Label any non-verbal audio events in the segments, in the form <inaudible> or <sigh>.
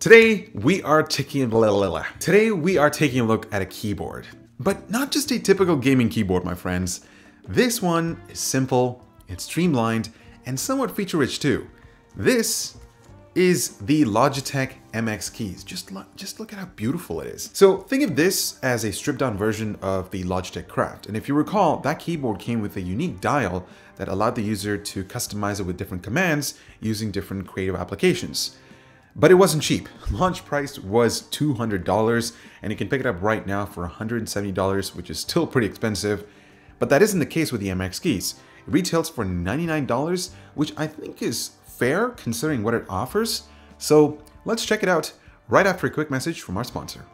Today, we are taking blah, blah, blah. Today, we are taking a look at a keyboard. But not just a typical gaming keyboard, my friends. This one is simple, it's streamlined, and somewhat feature-rich too. This is the Logitech MX keys. Just, lo just look at how beautiful it is. So think of this as a stripped down version of the Logitech Craft. And if you recall, that keyboard came with a unique dial that allowed the user to customize it with different commands using different creative applications. But it wasn't cheap. <laughs> Launch price was $200 and you can pick it up right now for $170, which is still pretty expensive. But that isn't the case with the MX Keys. It retails for $99, which I think is fair considering what it offers. So let's check it out right after a quick message from our sponsor.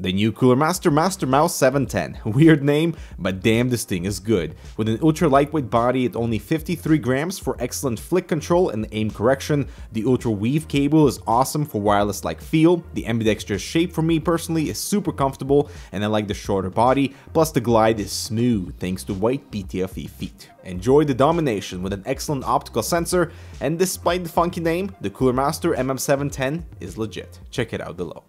The new Cooler Master, Master Mouse 710. <laughs> Weird name, but damn this thing is good. With an ultra lightweight body at only 53 grams for excellent flick control and aim correction, the ultra weave cable is awesome for wireless like feel, the ambidextrous shape for me personally is super comfortable and I like the shorter body, plus the glide is smooth thanks to white PTFE feet. Enjoy the domination with an excellent optical sensor and despite the funky name, the Cooler Master MM710 is legit. Check it out below.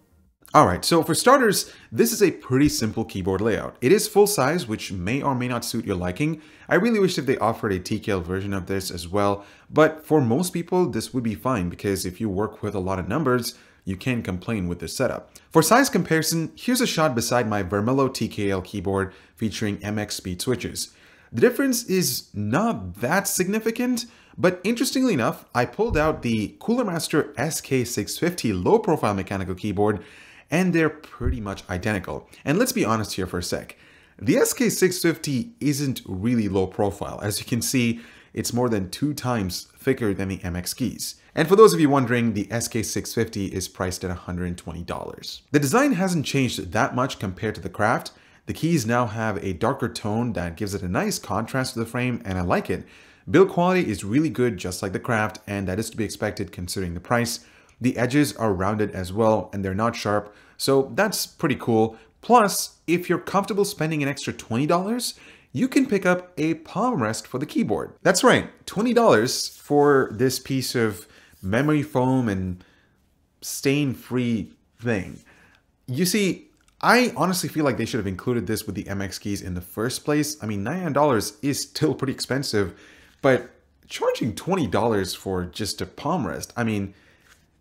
Alright, so for starters, this is a pretty simple keyboard layout. It is full size, which may or may not suit your liking. I really wish that they offered a TKL version of this as well, but for most people, this would be fine because if you work with a lot of numbers, you can complain with this setup. For size comparison, here's a shot beside my Vermelo TKL keyboard featuring MX speed switches. The difference is not that significant, but interestingly enough, I pulled out the Cooler Master SK650 low profile mechanical keyboard and they're pretty much identical. And let's be honest here for a sec. The SK650 isn't really low profile. As you can see, it's more than two times thicker than the MX keys. And for those of you wondering, the SK650 is priced at $120. The design hasn't changed that much compared to the craft. The keys now have a darker tone that gives it a nice contrast to the frame and I like it. Build quality is really good just like the craft and that is to be expected considering the price. The edges are rounded as well and they're not sharp, so that's pretty cool. Plus, if you're comfortable spending an extra $20, you can pick up a palm rest for the keyboard. That's right, $20 for this piece of memory foam and stain-free thing. You see, I honestly feel like they should have included this with the MX keys in the first place. I mean, nine dollars is still pretty expensive, but charging $20 for just a palm rest, I mean,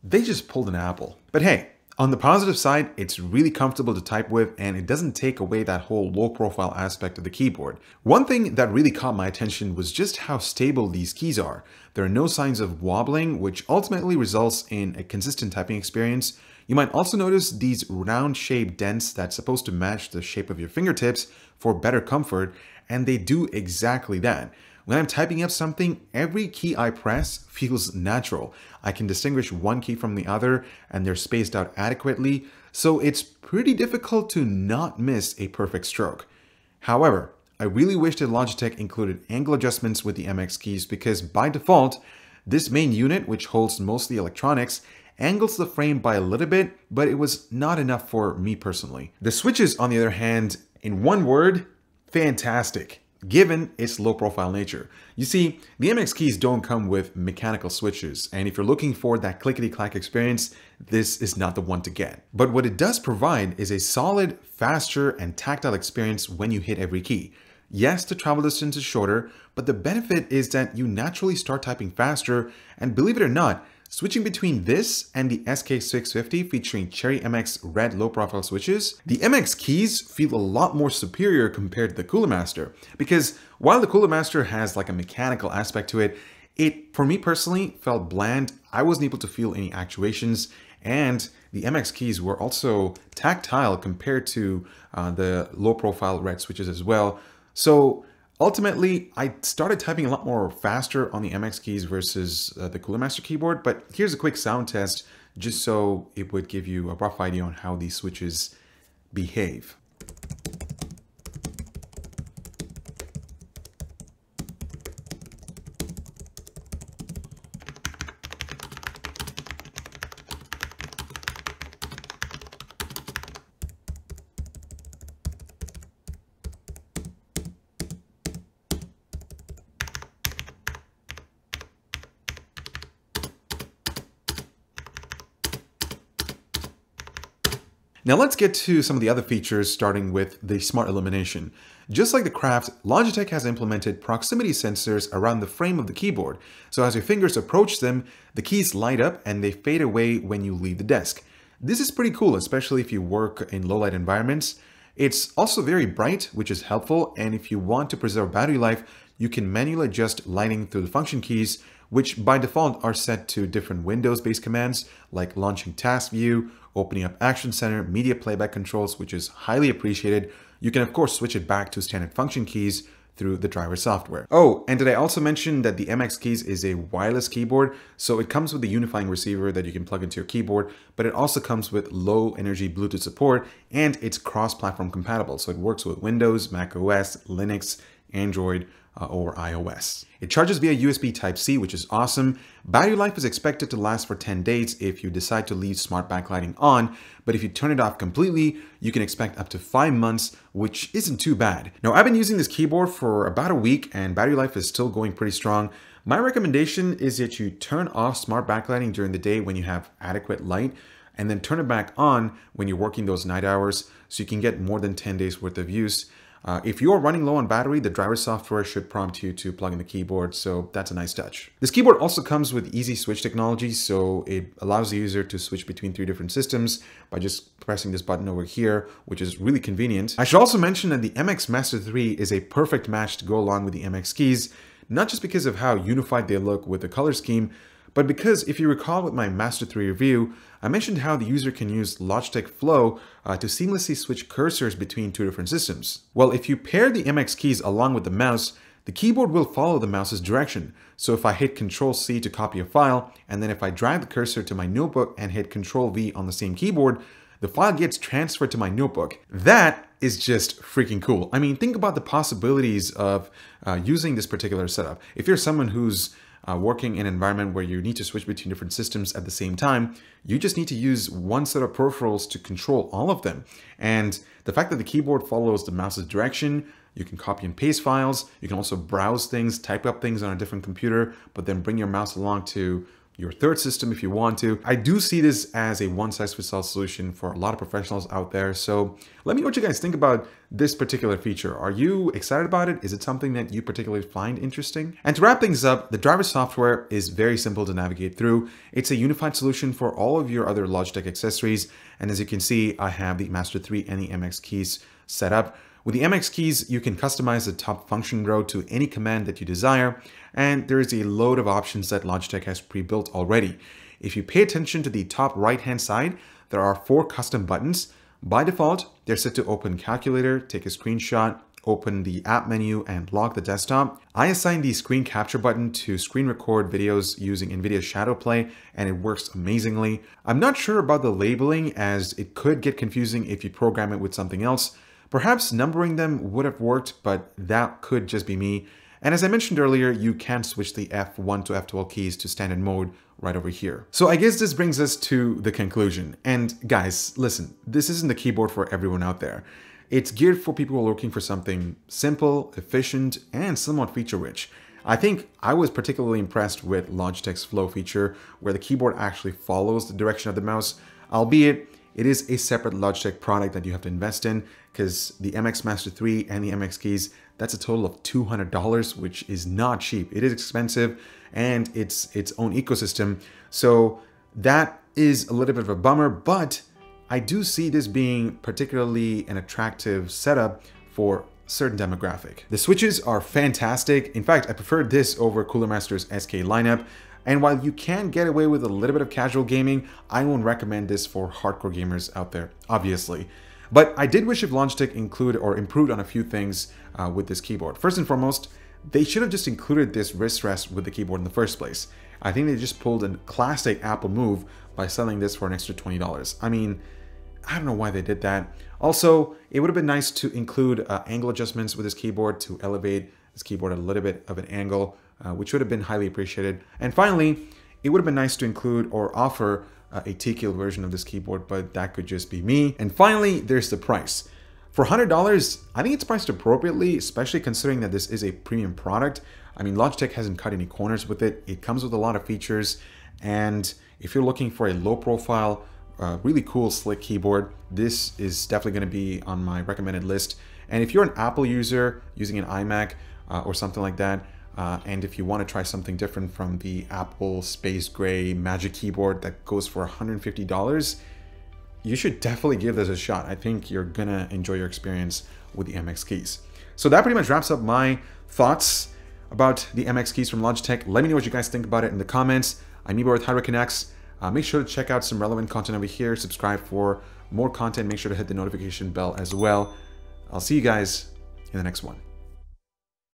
they just pulled an apple. But hey, on the positive side, it's really comfortable to type with and it doesn't take away that whole low profile aspect of the keyboard. One thing that really caught my attention was just how stable these keys are. There are no signs of wobbling, which ultimately results in a consistent typing experience. You might also notice these round shaped dents that's supposed to match the shape of your fingertips for better comfort, and they do exactly that. When I'm typing up something, every key I press feels natural. I can distinguish one key from the other and they're spaced out adequately, so it's pretty difficult to not miss a perfect stroke. However, I really wish that Logitech included angle adjustments with the MX keys because by default, this main unit, which holds mostly electronics, angles the frame by a little bit, but it was not enough for me personally. The switches, on the other hand, in one word, fantastic given its low profile nature. You see, the MX keys don't come with mechanical switches, and if you're looking for that clickety-clack experience, this is not the one to get. But what it does provide is a solid, faster, and tactile experience when you hit every key. Yes, the travel distance is shorter, but the benefit is that you naturally start typing faster, and believe it or not, Switching between this and the SK650 featuring Cherry MX red low profile switches, the MX keys feel a lot more superior compared to the Cooler Master because while the Cooler Master has like a mechanical aspect to it, it, for me personally, felt bland, I wasn't able to feel any actuations, and the MX keys were also tactile compared to uh, the low profile red switches as well, so ultimately, I started typing a lot more faster on the MX keys versus uh, the Cooler Master keyboard, but here's a quick sound test just so it would give you a rough idea on how these switches behave. Now let's get to some of the other features, starting with the smart illumination. Just like the Craft, Logitech has implemented proximity sensors around the frame of the keyboard, so as your fingers approach them, the keys light up and they fade away when you leave the desk. This is pretty cool, especially if you work in low light environments. It's also very bright, which is helpful, and if you want to preserve battery life, you can manually adjust lighting through the function keys, which by default are set to different Windows-based commands like launching task view opening up Action Center, media playback controls, which is highly appreciated. You can of course switch it back to standard function keys through the driver software. Oh, and did I also mention that the MX Keys is a wireless keyboard, so it comes with the unifying receiver that you can plug into your keyboard, but it also comes with low energy Bluetooth support and it's cross-platform compatible, so it works with Windows, Mac OS, Linux, Android, uh, or iOS. It charges via USB Type-C, which is awesome. Battery life is expected to last for 10 days if you decide to leave smart backlighting on, but if you turn it off completely, you can expect up to 5 months, which isn't too bad. Now, I've been using this keyboard for about a week and battery life is still going pretty strong. My recommendation is that you turn off smart backlighting during the day when you have adequate light, and then turn it back on when you're working those night hours so you can get more than 10 days worth of use. Uh, if you're running low on battery, the driver software should prompt you to plug in the keyboard, so that's a nice touch. This keyboard also comes with easy switch technology, so it allows the user to switch between three different systems by just pressing this button over here, which is really convenient. I should also mention that the MX Master 3 is a perfect match to go along with the MX keys, not just because of how unified they look with the color scheme, but because if you recall with my Master 3 review, I mentioned how the user can use Logitech Flow uh, to seamlessly switch cursors between two different systems. Well, if you pair the MX keys along with the mouse, the keyboard will follow the mouse's direction, so if I hit Ctrl C to copy a file, and then if I drag the cursor to my notebook and hit Ctrl V on the same keyboard, the file gets transferred to my notebook. That is just freaking cool. I mean, think about the possibilities of uh, using this particular setup. If you're someone who's uh, working in an environment where you need to switch between different systems at the same time, you just need to use one set of peripherals to control all of them. And the fact that the keyboard follows the mouse's direction, you can copy and paste files, you can also browse things, type up things on a different computer, but then bring your mouse along to your third system if you want to. I do see this as a one-size-fits-all solution for a lot of professionals out there. So let me know what you guys think about this particular feature. Are you excited about it? Is it something that you particularly find interesting? And to wrap things up, the driver software is very simple to navigate through. It's a unified solution for all of your other Logitech accessories. And as you can see, I have the Master 3 and the MX keys set up. With the MX keys, you can customize the top function row to any command that you desire, and there is a load of options that Logitech has pre-built already. If you pay attention to the top right-hand side, there are four custom buttons. By default, they're set to open calculator, take a screenshot, open the app menu and lock the desktop. I assigned the screen capture button to screen record videos using NVIDIA Shadow Play and it works amazingly. I'm not sure about the labeling as it could get confusing if you program it with something else, Perhaps numbering them would have worked, but that could just be me. And as I mentioned earlier, you can switch the F1 to F12 keys to standard mode right over here. So I guess this brings us to the conclusion. And guys, listen, this isn't the keyboard for everyone out there. It's geared for people who are looking for something simple, efficient, and somewhat feature-rich. I think I was particularly impressed with Logitech's Flow feature, where the keyboard actually follows the direction of the mouse, albeit it is a separate Logitech product that you have to invest in because the MX Master 3 and the MX keys, that's a total of $200, which is not cheap. It is expensive and it's its own ecosystem. So that is a little bit of a bummer, but I do see this being particularly an attractive setup for certain demographic. The switches are fantastic. In fact, I prefer this over Cooler Master's SK lineup. And while you can get away with a little bit of casual gaming, I won't recommend this for hardcore gamers out there, obviously. But I did wish if Logitech included or improved on a few things uh, with this keyboard. First and foremost, they should have just included this wrist rest with the keyboard in the first place. I think they just pulled a classic Apple move by selling this for an extra $20. I mean, I don't know why they did that. Also, it would have been nice to include uh, angle adjustments with this keyboard to elevate this keyboard a little bit of an angle uh, which would have been highly appreciated. And finally, it would have been nice to include or offer uh, a TKL version of this keyboard, but that could just be me. And finally, there's the price. For $100, I think it's priced appropriately, especially considering that this is a premium product. I mean, Logitech hasn't cut any corners with it. It comes with a lot of features. And if you're looking for a low profile, uh, really cool, slick keyboard, this is definitely going to be on my recommended list. And if you're an Apple user using an iMac uh, or something like that, uh, and if you want to try something different from the Apple Space Gray Magic Keyboard that goes for $150, you should definitely give this a shot. I think you're gonna enjoy your experience with the MX keys. So that pretty much wraps up my thoughts about the MX keys from Logitech. Let me know what you guys think about it in the comments. I'm Ibor with HyroConnects. Uh, make sure to check out some relevant content over here. Subscribe for more content. Make sure to hit the notification bell as well. I'll see you guys in the next one.